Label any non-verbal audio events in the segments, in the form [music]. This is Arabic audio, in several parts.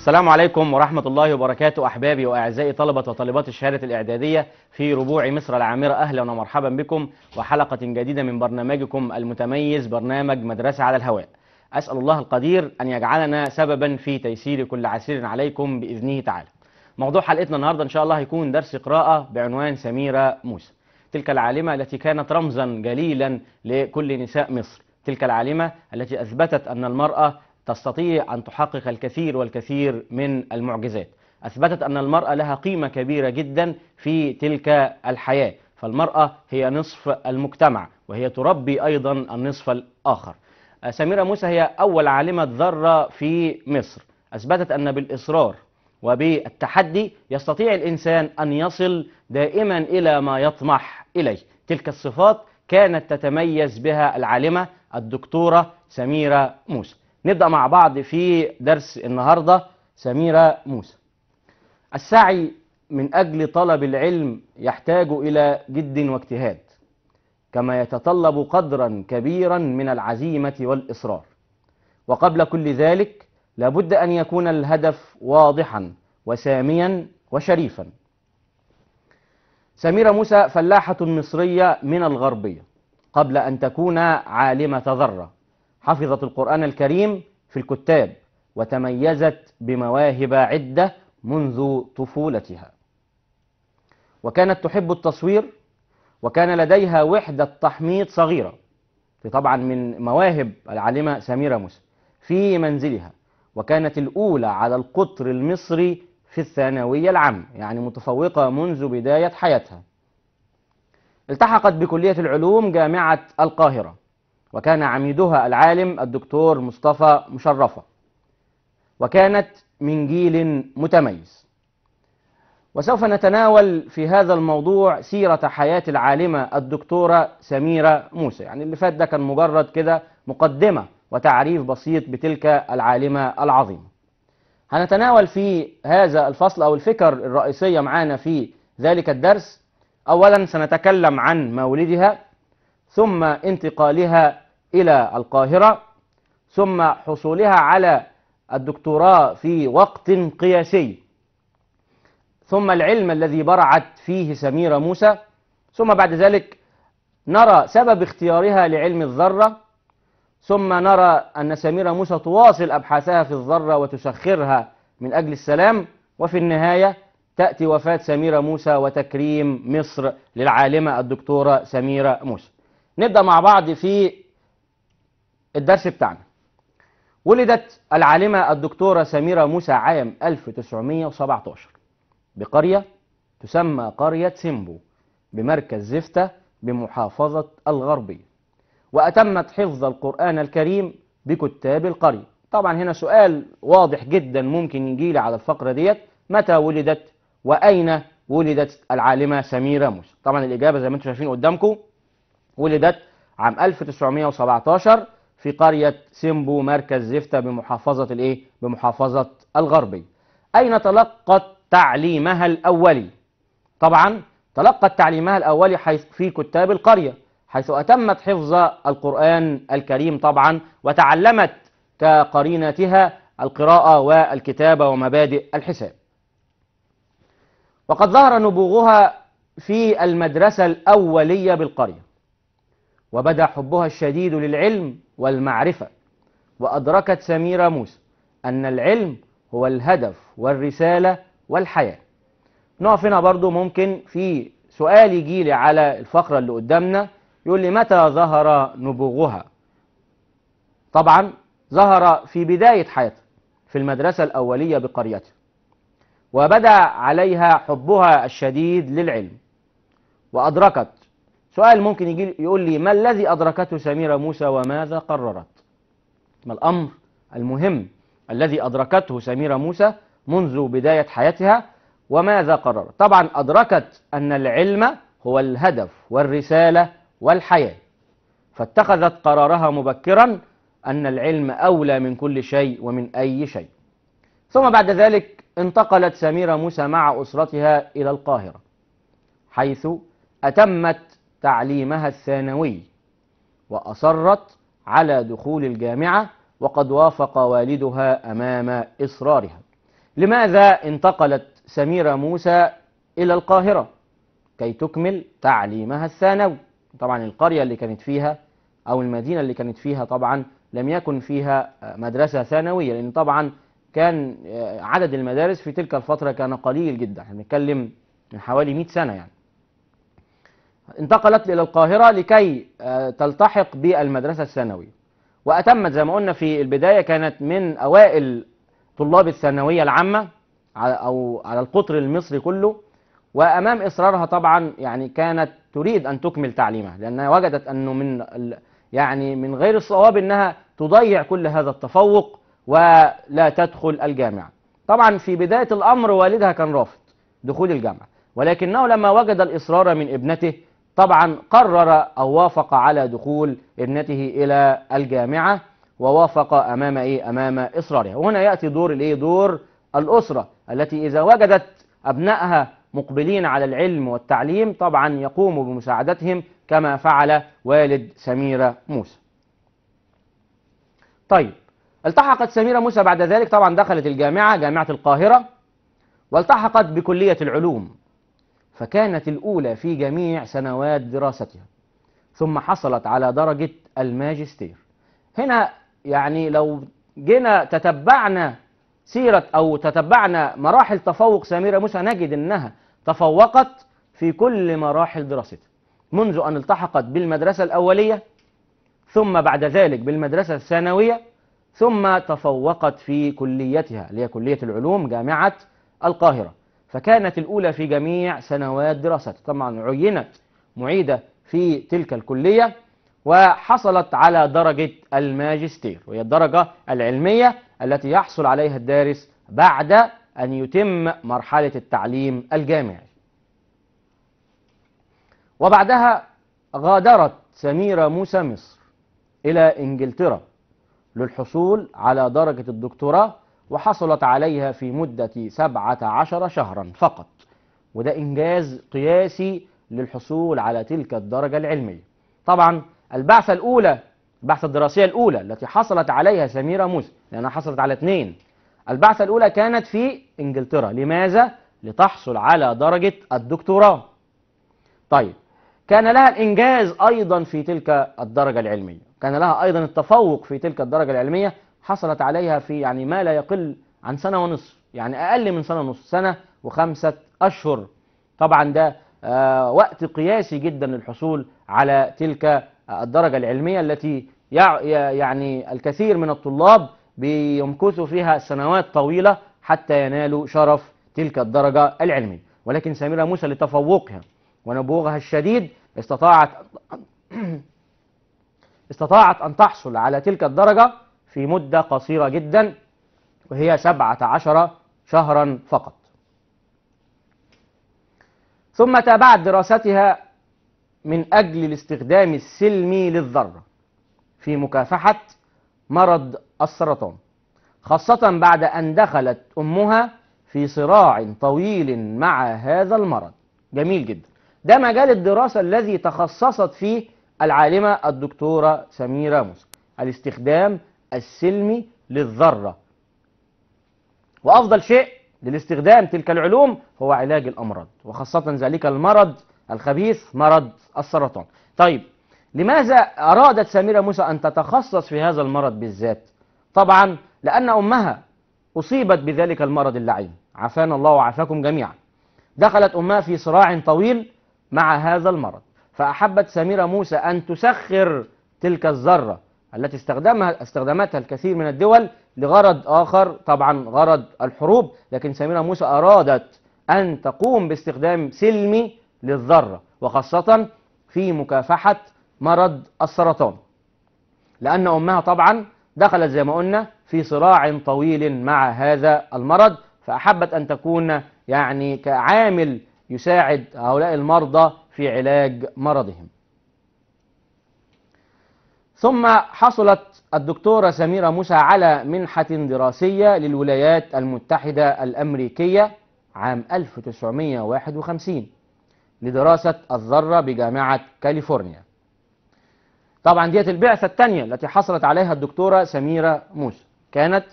السلام عليكم ورحمة الله وبركاته أحبابي وأعزائي طلبة وطالبات الشهادة الإعدادية في ربوع مصر العامرة أهلا ومرحبا بكم وحلقة جديدة من برنامجكم المتميز برنامج مدرسة على الهواء أسأل الله القدير أن يجعلنا سببا في تيسير كل عسير عليكم بإذنه تعالى موضوع حلقتنا النهاردة إن شاء الله هيكون درس قراءة بعنوان سميرة موسى تلك العالمة التي كانت رمزا جليلا لكل نساء مصر تلك العالمة التي أثبتت أن المرأة تستطيع أن تحقق الكثير والكثير من المعجزات أثبتت أن المرأة لها قيمة كبيرة جدا في تلك الحياة فالمرأة هي نصف المجتمع وهي تربي أيضا النصف الآخر آه، سميرة موسى هي أول عالمة ذرة في مصر أثبتت أن بالإصرار وبالتحدي يستطيع الإنسان أن يصل دائما إلى ما يطمح إليه تلك الصفات كانت تتميز بها العالمة الدكتورة سميرة موسى نبدأ مع بعض في درس النهاردة سميرة موسى السعي من أجل طلب العلم يحتاج إلى جد واجتهاد كما يتطلب قدرا كبيرا من العزيمة والإصرار وقبل كل ذلك لابد أن يكون الهدف واضحا وساميا وشريفا سميرة موسى فلاحة مصرية من الغربية قبل أن تكون عالمة ذرة حفظت القرآن الكريم في الكتاب وتميزت بمواهب عدة منذ طفولتها وكانت تحب التصوير وكان لديها وحدة تحميض صغيرة في طبعا من مواهب العالمة سميرة موسى في منزلها وكانت الأولى على القطر المصري في الثانوية العامة يعني متفوقة منذ بداية حياتها التحقت بكلية العلوم جامعة القاهرة وكان عميدها العالم الدكتور مصطفى مشرفة وكانت من جيل متميز وسوف نتناول في هذا الموضوع سيرة حياة العالمة الدكتورة سميرة موسى يعني اللي فات ده كان مجرد كده مقدمة وتعريف بسيط بتلك العالمة العظيمة هنتناول في هذا الفصل أو الفكر الرئيسية معانا في ذلك الدرس أولا سنتكلم عن مولدها ثم انتقالها إلى القاهرة ثم حصولها على الدكتوراه في وقت قياسي ثم العلم الذي برعت فيه سميرة موسى ثم بعد ذلك نرى سبب اختيارها لعلم الذرة ثم نرى أن سميرة موسى تواصل أبحاثها في الذرة وتسخرها من أجل السلام وفي النهاية تأتي وفاة سميرة موسى وتكريم مصر للعالمة الدكتورة سميرة موسى نبدأ مع بعض في الدرس بتاعنا ولدت العالمة الدكتورة سميرة موسى عام 1917 بقرية تسمى قرية سيمبو بمركز زفتة بمحافظة الغربية وأتمت حفظ القرآن الكريم بكتاب القرية طبعا هنا سؤال واضح جدا ممكن يجي لي على الفقرة ديت متى ولدت وأين ولدت العالمة سميرة موسى طبعا الإجابة زي ما انتم شايفين قدامكم ولدت عام 1917 في قرية سيمبو مركز زفتة بمحافظة الإيه؟ بمحافظة الغربي أين تلقت تعليمها الأولي طبعا تلقت تعليمها الأولي حيث في كتاب القرية حيث أتمت حفظ القرآن الكريم طبعا وتعلمت كقرينتها القراءة والكتابة ومبادئ الحساب وقد ظهر نبوغها في المدرسة الأولية بالقرية وبدا حبها الشديد للعلم والمعرفة وأدركت سميرة موسى أن العلم هو الهدف والرسالة والحياة نقف هنا برضو ممكن في سؤال لي على الفقرة اللي قدامنا يقول لي متى ظهر نبوغها طبعا ظهر في بداية حياتها في المدرسة الأولية بقريتها وبدا عليها حبها الشديد للعلم وأدركت سؤال ممكن يجي يقول لي ما الذي أدركته سميرة موسى وماذا قررت ما الأمر المهم الذي أدركته سميرة موسى منذ بداية حياتها وماذا قررت طبعا أدركت أن العلم هو الهدف والرسالة والحياة فاتخذت قرارها مبكرا أن العلم أولى من كل شيء ومن أي شيء ثم بعد ذلك انتقلت سميرة موسى مع أسرتها إلى القاهرة حيث أتمت تعليمها الثانوي وأصرت على دخول الجامعة وقد وافق والدها أمام إصرارها لماذا انتقلت سميرة موسى إلى القاهرة كي تكمل تعليمها الثانوي طبعا القرية اللي كانت فيها أو المدينة اللي كانت فيها طبعا لم يكن فيها مدرسة ثانوية لأن طبعا كان آه، عدد المدارس في تلك الفترة كان قليل جدا احنا بنتكلم من حوالي 100 سنة يعني انتقلت إلى القاهرة لكي آه، تلتحق بالمدرسة الثانوية وأتمت زي ما قلنا في البداية كانت من أوائل طلاب الثانوية العامة أو على القطر المصري كله وأمام إصرارها طبعا يعني كانت تريد أن تكمل تعليمها لأنها وجدت أنه من يعني من غير الصواب أنها تضيع كل هذا التفوق ولا تدخل الجامعة طبعا في بداية الأمر والدها كان رافض دخول الجامعة ولكنه لما وجد الإصرار من ابنته طبعا قرر أو وافق على دخول ابنته إلى الجامعة ووافق أمام إيه؟ أمام إصرارها وهنا يأتي دور الإيه؟ دور الأسرة التي إذا وجدت أبنائها مقبلين على العلم والتعليم طبعا يقوم بمساعدتهم كما فعل والد سميرة موسى طيب التحقت سميرة موسى بعد ذلك طبعا دخلت الجامعة جامعة القاهرة والتحقت بكلية العلوم فكانت الأولى في جميع سنوات دراستها ثم حصلت على درجة الماجستير هنا يعني لو جينا تتبعنا سيرة أو تتبعنا مراحل تفوق سميرة موسى نجد أنها تفوقت في كل مراحل دراستها منذ أن التحقت بالمدرسة الأولية ثم بعد ذلك بالمدرسة الثانوية ثم تفوقت في كليتها اللي هي كلية العلوم جامعة القاهرة فكانت الأولى في جميع سنوات دراسته طبعا عينت معيدة في تلك الكلية وحصلت على درجة الماجستير وهي الدرجة العلمية التي يحصل عليها الدارس بعد أن يتم مرحلة التعليم الجامعي وبعدها غادرت سميرة موسى مصر إلى إنجلترا للحصول على درجة الدكتوراه وحصلت عليها في مدة سبعة عشر شهرا فقط وده إنجاز قياسي للحصول على تلك الدرجة العلمية طبعا البعثة الأولى البعثة الدراسية الأولى التي حصلت عليها سميرة موسى لأنها حصلت على اثنين البعثة الأولى كانت في إنجلترا لماذا؟ لتحصل على درجة الدكتوراه طيب كان لها الإنجاز أيضا في تلك الدرجة العلمية كان لها أيضا التفوق في تلك الدرجة العلمية حصلت عليها في يعني ما لا يقل عن سنة ونصف يعني أقل من سنة ونصف سنة وخمسة أشهر طبعا ده آه، وقت قياسي جدا للحصول على تلك الدرجة العلمية التي يعني الكثير من الطلاب بيمكثوا فيها سنوات طويلة حتى ينالوا شرف تلك الدرجة العلمية ولكن سميرة موسى لتفوقها ونبوغها الشديد استطاعت [coughs] استطاعت أن تحصل على تلك الدرجة في مدة قصيرة جدا وهي سبعة عشر شهرا فقط ثم تابعت دراستها من أجل الاستخدام السلمي للذرة في مكافحة مرض السرطان خاصة بعد أن دخلت أمها في صراع طويل مع هذا المرض جميل جدا ده مجال الدراسة الذي تخصصت فيه العالمة الدكتورة سميرة موسى الاستخدام السلمي للذرة وأفضل شيء للاستخدام تلك العلوم هو علاج الأمراض وخاصة ذلك المرض الخبيث مرض السرطان طيب لماذا أرادت سميرة موسى أن تتخصص في هذا المرض بالذات طبعا لأن أمها أصيبت بذلك المرض اللعين عافانا الله وعافاكم جميعا دخلت أمها في صراع طويل مع هذا المرض فأحبت سميرة موسى أن تسخر تلك الذرة التي استخدمها استخدمتها الكثير من الدول لغرض آخر طبعا غرض الحروب لكن سميرة موسى أرادت أن تقوم باستخدام سلمي للذرة وخاصة في مكافحة مرض السرطان لأن أمها طبعا دخلت زي ما قلنا في صراع طويل مع هذا المرض فأحبت أن تكون يعني كعامل يساعد هؤلاء المرضى في علاج مرضهم ثم حصلت الدكتورة سميرة موسى على منحة دراسية للولايات المتحدة الأمريكية عام 1951 لدراسة الذرة بجامعة كاليفورنيا طبعا ديت البعثة الثانية التي حصلت عليها الدكتورة سميرة موسى كانت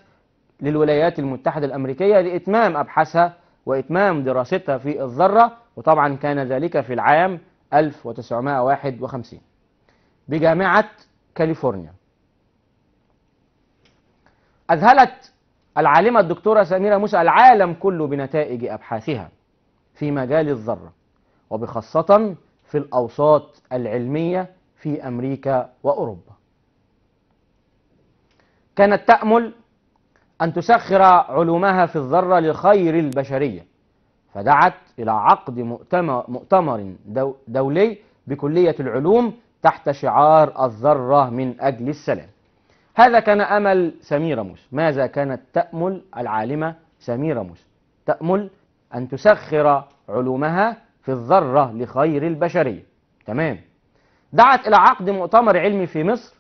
للولايات المتحدة الأمريكية لإتمام أبحاثها وإتمام دراستها في الذرة وطبعا كان ذلك في العام 1951 بجامعة كاليفورنيا أذهلت العالمة الدكتورة سميرة موسى العالم كله بنتائج أبحاثها في مجال الذرة وبخاصة في الأوساط العلمية في أمريكا وأوروبا كانت تأمل أن تسخر علومها في الذرة لخير البشرية فدعت إلى عقد مؤتمر دولي بكلية العلوم تحت شعار الذرة من أجل السلام هذا كان أمل سميرة موسى ماذا كانت تأمل العالمة سميرة موسى تأمل أن تسخر علومها في الذرة لخير البشرية تمام دعت إلى عقد مؤتمر علمي في مصر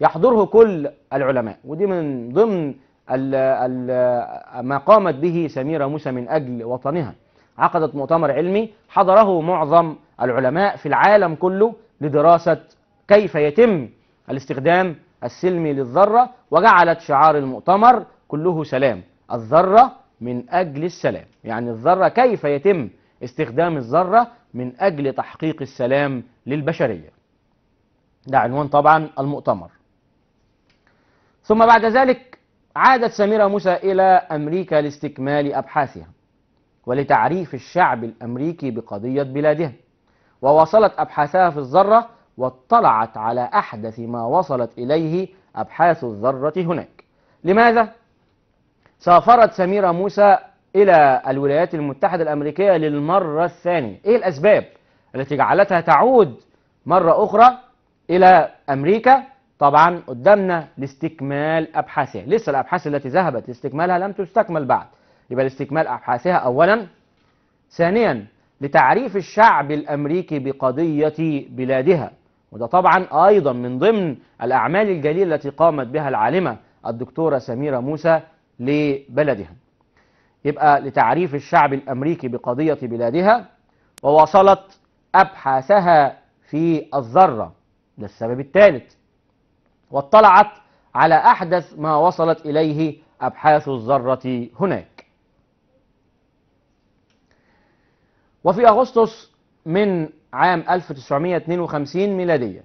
يحضره كل العلماء ودي من ضمن ال ال ما قامت به سميرة موسى من أجل وطنها عقدت مؤتمر علمي حضره معظم العلماء في العالم كله لدراسة كيف يتم الاستخدام السلمي للذرة وجعلت شعار المؤتمر كله سلام الذرة من أجل السلام يعني الذرة كيف يتم استخدام الذرة من أجل تحقيق السلام للبشرية ده عنوان طبعا المؤتمر ثم بعد ذلك عادت سميرة موسى إلى أمريكا لاستكمال أبحاثها ولتعريف الشعب الأمريكي بقضية بلادها وواصلت أبحاثها في الذرة واطلعت على أحدث ما وصلت إليه أبحاث الذرة هناك لماذا؟ سافرت سميرة موسى إلى الولايات المتحدة الأمريكية للمرة الثانية إيه الأسباب التي جعلتها تعود مرة أخرى إلى أمريكا طبعا قدامنا لاستكمال أبحاثها لسه الأبحاث التي ذهبت لاستكمالها لم تستكمل بعد يبقى لاستكمال أبحاثها أولا ثانيا لتعريف الشعب الأمريكي بقضية بلادها وده طبعا أيضا من ضمن الأعمال الجليلة التي قامت بها العالمة الدكتورة سميرة موسى لبلدها يبقى لتعريف الشعب الأمريكي بقضية بلادها وواصلت أبحاثها في الذرة ده السبب الثالث واطلعت على أحدث ما وصلت إليه أبحاث الذرة هناك وفي أغسطس من عام 1952 ميلادية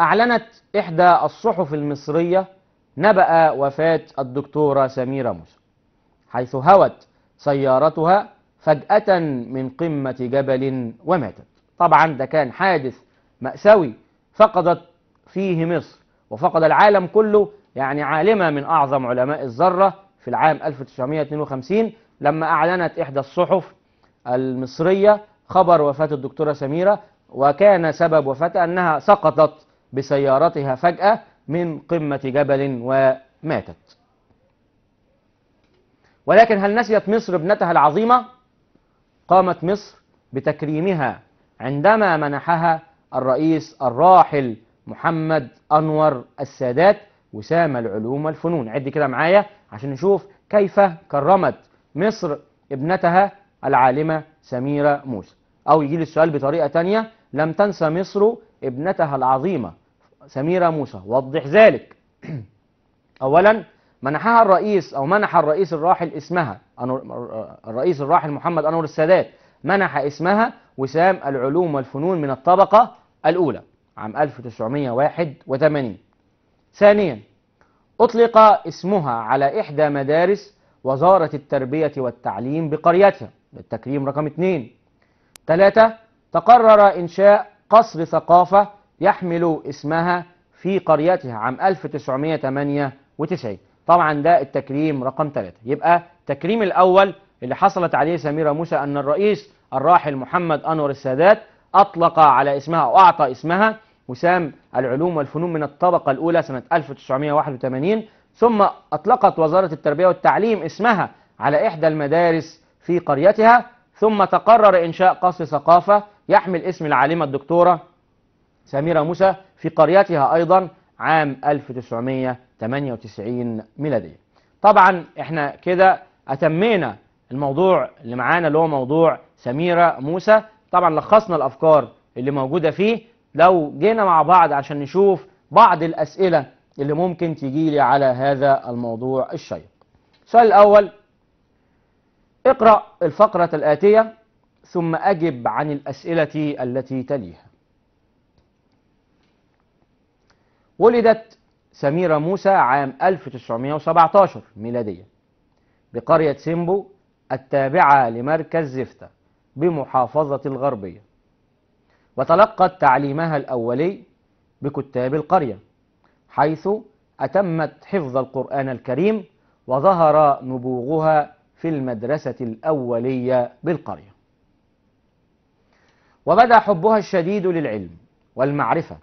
أعلنت إحدى الصحف المصرية نبأ وفاة الدكتورة سميرة موسى حيث هوت سيارتها فجأة من قمة جبل وماتت طبعا ده كان حادث مأساوي فقدت فيه مصر وفقد العالم كله يعني عالمة من أعظم علماء الذرة في العام 1952 لما أعلنت إحدى الصحف المصرية خبر وفاة الدكتورة سميرة وكان سبب وفاتها أنها سقطت بسيارتها فجأة من قمة جبل وماتت ولكن هل نسيت مصر ابنتها العظيمة؟ قامت مصر بتكريمها عندما منحها الرئيس الراحل محمد أنور السادات وسام العلوم والفنون عد كده معايا عشان نشوف كيف كرمت مصر ابنتها العالمة سميرة موسى أو يجي السؤال بطريقة تانية لم تنس مصر ابنتها العظيمة سميرة موسى وضح ذلك [clears throat] أولا منحها الرئيس أو منح الرئيس الراحل اسمها الرئيس الراحل محمد أنور السادات منح اسمها وسام العلوم والفنون من الطبقة الأولى عام 1981 ثانيا أطلق اسمها على إحدى مدارس وزارة التربية والتعليم بقريتها التكريم رقم اثنين ثلاثة تقرر إنشاء قصر ثقافة يحمل اسمها في قريتها عام 1998 طبعا ده التكريم رقم ثلاثة يبقى التكريم الأول اللي حصلت عليه سميرة موسى أن الرئيس الراحل محمد أنور السادات أطلق على اسمها أو أعطى اسمها وسام العلوم والفنون من الطبقة الأولى سنة 1981 ثم أطلقت وزارة التربية والتعليم اسمها على إحدى المدارس في قريتها ثم تقرر إنشاء قصر ثقافة يحمل اسم العالمة الدكتورة سميرة موسى في قريتها أيضا عام 1998 ميلادية طبعا احنا كده أتمينا الموضوع اللي معانا اللي هو موضوع سميرة موسى طبعا لخصنا الأفكار اللي موجودة فيه لو جينا مع بعض عشان نشوف بعض الأسئلة اللي ممكن تجيلي على هذا الموضوع الشيق السؤال الأول اقرأ الفقرة الآتية ثم أجب عن الأسئلة التي تليها ولدت سميرة موسى عام 1917 ميلادية بقرية سيمبو التابعة لمركز زفتة بمحافظة الغربية وتلقت تعليمها الأولي بكتاب القرية حيث أتمت حفظ القرآن الكريم وظهر نبوغها في المدرسة الأولية بالقرية وبدا حبها الشديد للعلم والمعرفة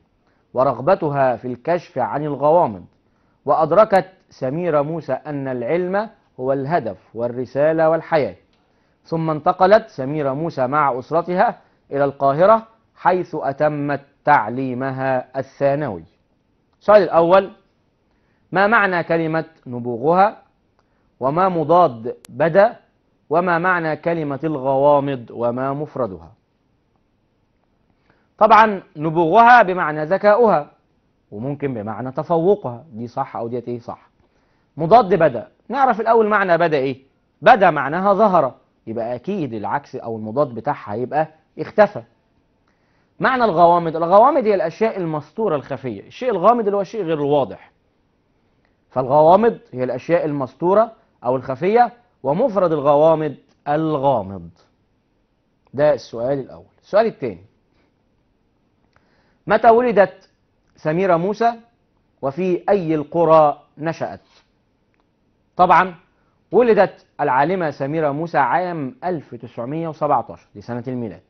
ورغبتها في الكشف عن الغوامض وأدركت سميرة موسى أن العلم هو الهدف والرسالة والحياة ثم انتقلت سميرة موسى مع أسرتها إلى القاهرة حيث أتمت تعليمها الثانوي السؤال الأول ما معنى كلمة نبوغها وما مضاد بدا وما معنى كلمة الغوامض وما مفردها طبعا نبوغها بمعنى ذكاؤها وممكن بمعنى تفوقها دي صح أو دي ايه صح مضاد بدا نعرف الأول معنى بدا إيه بدا معناها ظهر يبقى أكيد العكس أو المضاد بتاعها يبقى اختفى معنى الغوامض الغوامض هي الأشياء المستورة الخفية الشيء الغامض اللي هو الشيء غير الواضح فالغوامض هي الأشياء المستورة أو الخفية ومفرد الغوامض الغامض ده السؤال الأول السؤال الثاني متى ولدت سميرة موسى وفي أي القرى نشأت طبعا ولدت العالمة سميرة موسى عام 1917 لسنة الميلاد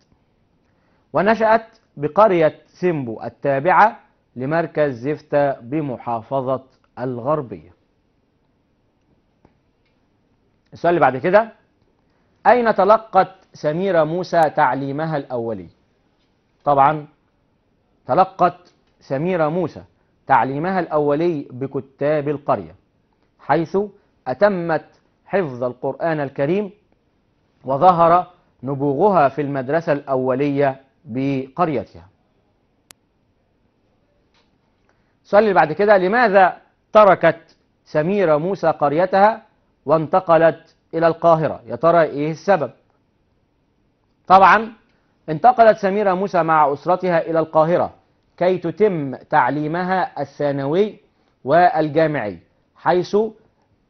ونشأت بقرية سيمبو التابعة لمركز زفتة بمحافظة الغربية السؤال اللي بعد كده أين تلقت سميرة موسى تعليمها الأولي؟ طبعا تلقت سميرة موسى تعليمها الأولي بكتاب القرية حيث أتمت حفظ القرآن الكريم وظهر نبوغها في المدرسة الأولية بقريتها السؤال اللي بعد كده لماذا تركت سميرة موسى قريتها وانتقلت إلى القاهرة يا ترى إيه السبب طبعا انتقلت سميرة موسى مع أسرتها إلى القاهرة كي تتم تعليمها الثانوي والجامعي حيث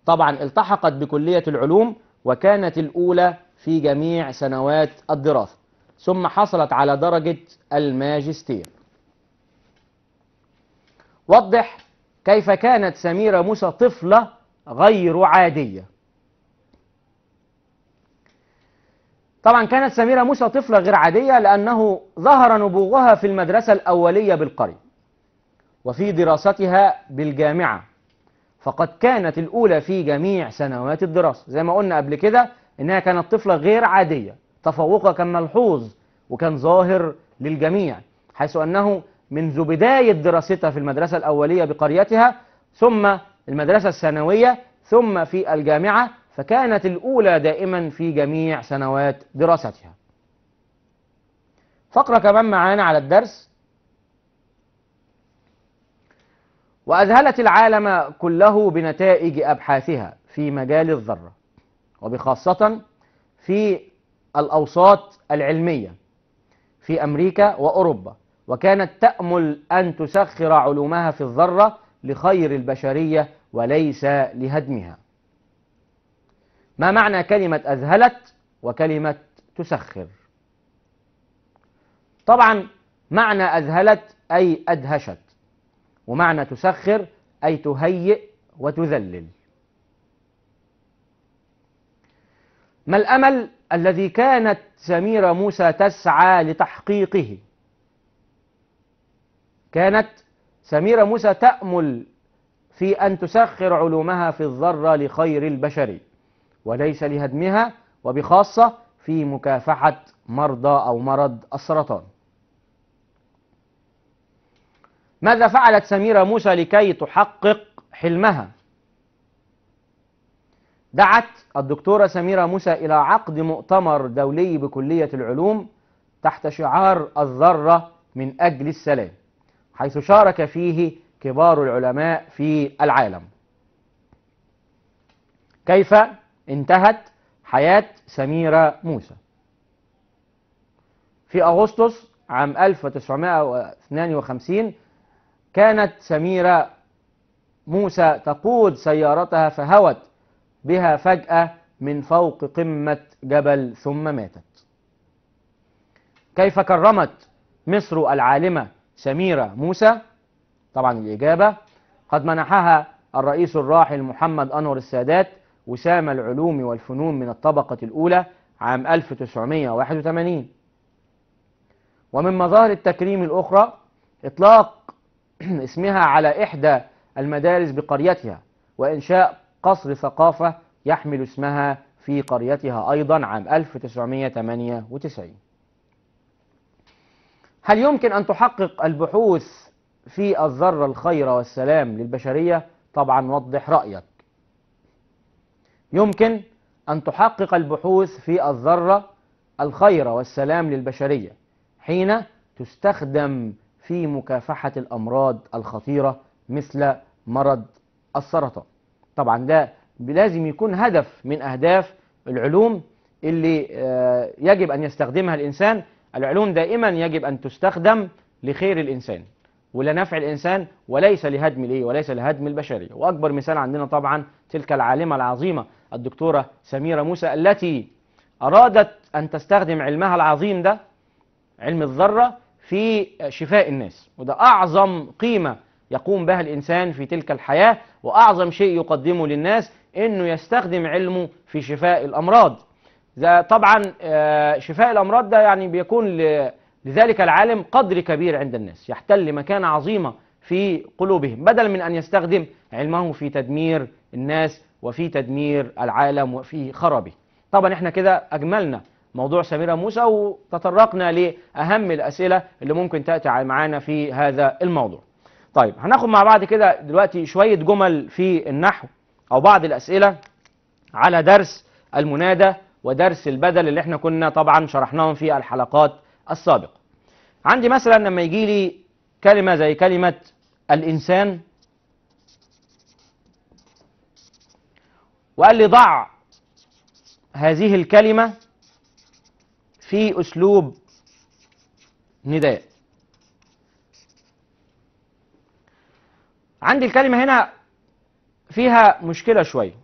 طبعا التحقت بكلية العلوم وكانت الأولى في جميع سنوات الدراسة ثم حصلت على درجة الماجستير وضح كيف كانت سميرة موسى طفلة غير عادية طبعا كانت سميرة موسى طفلة غير عادية لأنه ظهر نبوغها في المدرسة الأولية بالقرية وفي دراستها بالجامعة فقد كانت الأولى في جميع سنوات الدراسة زي ما قلنا قبل كده إنها كانت طفلة غير عادية تفوقها كان ملحوظ وكان ظاهر للجميع حيث أنه منذ بداية دراستها في المدرسة الأولية بقريتها ثم المدرسة الثانوية ثم في الجامعة فكانت الأولى دائما في جميع سنوات دراستها فقرة كمان معانا على الدرس وأذهلت العالم كله بنتائج أبحاثها في مجال الذرة وبخاصة في الأوساط العلمية في أمريكا وأوروبا وكانت تأمل أن تسخر علومها في الذرة لخير البشرية وليس لهدمها ما معنى كلمة أذهلت وكلمة تسخر طبعا معنى أذهلت أي أدهشت ومعنى تسخر أي تهيئ وتذلل ما الأمل الذي كانت سميرة موسى تسعى لتحقيقه كانت سميرة موسى تأمل في أن تسخر علومها في الذرة لخير البشر وليس لهدمها وبخاصة في مكافحة مرضى أو مرض السرطان ماذا فعلت سميرة موسى لكي تحقق حلمها؟ دعت الدكتورة سميرة موسى إلى عقد مؤتمر دولي بكلية العلوم تحت شعار الذرة من أجل السلام حيث شارك فيه كبار العلماء في العالم كيف انتهت حياة سميرة موسى في أغسطس عام 1952 كانت سميرة موسى تقود سيارتها فهوت بها فجأة من فوق قمة جبل ثم ماتت كيف كرمت مصر العالمة سميرة موسى طبعا الإجابة قد منحها الرئيس الراحل محمد أنور السادات وسام العلوم والفنون من الطبقة الأولى عام 1981 ومن مظاهر التكريم الأخرى إطلاق [clears throat] اسمها على إحدى المدارس بقريتها وإنشاء قصر ثقافة يحمل اسمها في قريتها أيضا عام 1998 هل يمكن أن تحقق البحوث في الذرة الخير والسلام للبشرية؟ طبعا وضح رأيك يمكن أن تحقق البحوث في الذرة الخير والسلام للبشرية حين تستخدم في مكافحة الأمراض الخطيرة مثل مرض السرطان طبعا ده لازم يكون هدف من أهداف العلوم اللي آه، يجب أن يستخدمها الإنسان العلوم دائما يجب أن تستخدم لخير الإنسان ولنفع الإنسان وليس لهدم الإيه وليس لهدم البشرية وأكبر مثال عندنا طبعا تلك العالمة العظيمة الدكتورة سميرة موسى التي أرادت أن تستخدم علمها العظيم ده علم الذرة في شفاء الناس وده أعظم قيمة يقوم بها الإنسان في تلك الحياة وأعظم شيء يقدمه للناس أنه يستخدم علمه في شفاء الأمراض طبعا آه، شفاء الأمراض ده يعني بيكون لذلك العالم قدر كبير عند الناس يحتل مكانة عظيمة في قلوبهم بدل من أن يستخدم علمه في تدمير الناس وفي تدمير العالم وفي خرابه طبعا احنا كده أجملنا موضوع سميرة موسى وتطرقنا لأهم الأسئلة اللي ممكن تأتي معانا في هذا الموضوع طيب هناخد مع بعض كده دلوقتي شوية جمل في النحو أو بعض الأسئلة على درس المنادى ودرس البدل اللي احنا كنا طبعا شرحناهم في الحلقات السابقة عندي مثلا لما يجي لي كلمة زي كلمة الإنسان وقال لي ضع هذه الكلمة في أسلوب نداء عندي الكلمة هنا فيها مشكلة شوية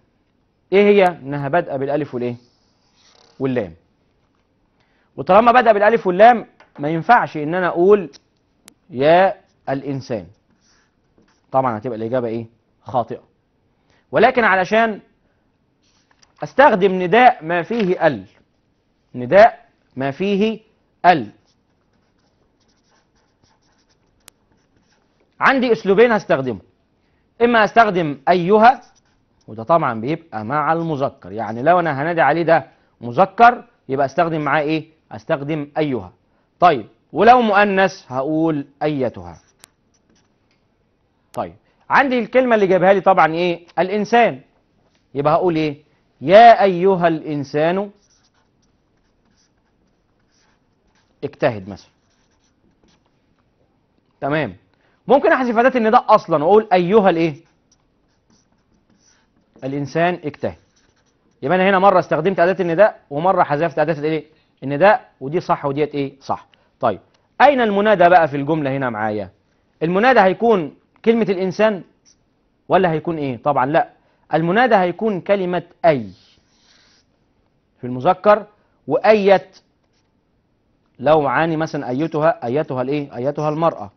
ايه هي انها بادئه بالالف والايه واللام وطالما بدأ بالألف واللام ما ينفعش إن أنا أقول يا الإنسان طبعا هتبقى الإجابة إيه خاطئة ولكن علشان أستخدم نداء ما فيه ال نداء ما فيه ال عندي أسلوبين هستخدمه إما أستخدم أيها وده طبعا بيبقى مع المذكر يعني لو أنا هنادي عليه ده مذكر يبقى استخدم معاه ايه استخدم ايها طيب ولو مؤنث هقول ايتها طيب عندي الكلمه اللي جابها لي طبعا ايه الانسان يبقى هقول ايه يا ايها الانسان اجتهد مثلا تمام ممكن احذف اداه ان ده اصلا واقول ايها الايه الانسان اجتهد يبقى انا هنا مره استخدمت اداه النداء ومره حذفت اداه الايه النداء ودي صح وديت ايه صح طيب اين المنادى بقى في الجمله هنا معايا المنادى هيكون كلمه الانسان ولا هيكون ايه طبعا لا المنادى هيكون كلمه اي في المذكر وايت لو معاني مثلا ايتها ايتها الايه ايتها المراه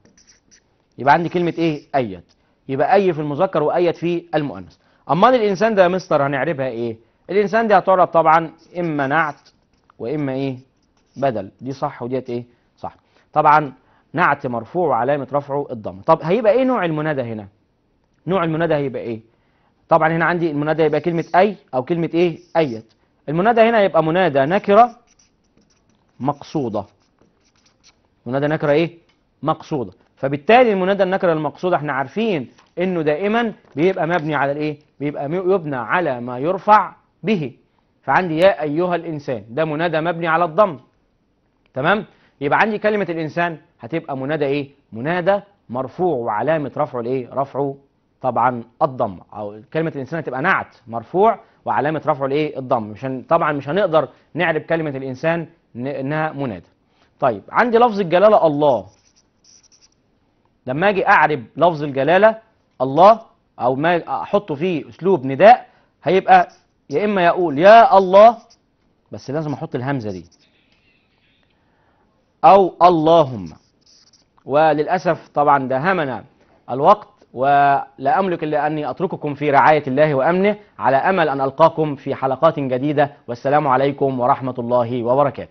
يبقى عندي كلمه ايه ايت يبقى اي في المذكر وايت في المؤنث امال الانسان ده يا مستر هنعربها ايه الإنسان دي هتعرض طبعا إما نعت وإما إيه بدل دي صح وديت إيه صح طبعا نعت مرفوع وعلامة رفعه الضمة طب هيبقى إيه نوع المنادى هنا نوع المنادى هيبقى إيه طبعا هنا عندي المنادى يبقى كلمة أي أو كلمة إيه أيت المنادى هنا يبقى منادى نكرة مقصودة منادى نكرة إيه مقصودة فبالتالي المنادى النكرة المقصودة احنا عارفين انه دائما بيبقى مبني على الايه بيبقى يبنى على ما يرفع به فعندي يا أيها الإنسان ده منادى مبني على الضم تمام يبقى عندي كلمة الإنسان هتبقى منادى إيه منادى مرفوع وعلامة رفعه الإيه رفعه طبعا الضم أو كلمة الإنسان هتبقى نعت مرفوع وعلامة رفعه الإيه الضم مش طبعا مش هنقدر نعرب كلمة الإنسان إنها منادى طيب عندي لفظ الجلالة الله لما أجي أعرب لفظ الجلالة الله أو ما أحطه فيه أسلوب نداء هيبقى يا إما يقول يا الله بس لازم أحط الهمزة دي أو اللهم وللأسف طبعا دهمنا الوقت ولا أملك إلا أني أترككم في رعاية الله وأمنه على أمل أن ألقاكم في حلقات جديدة والسلام عليكم ورحمة الله وبركاته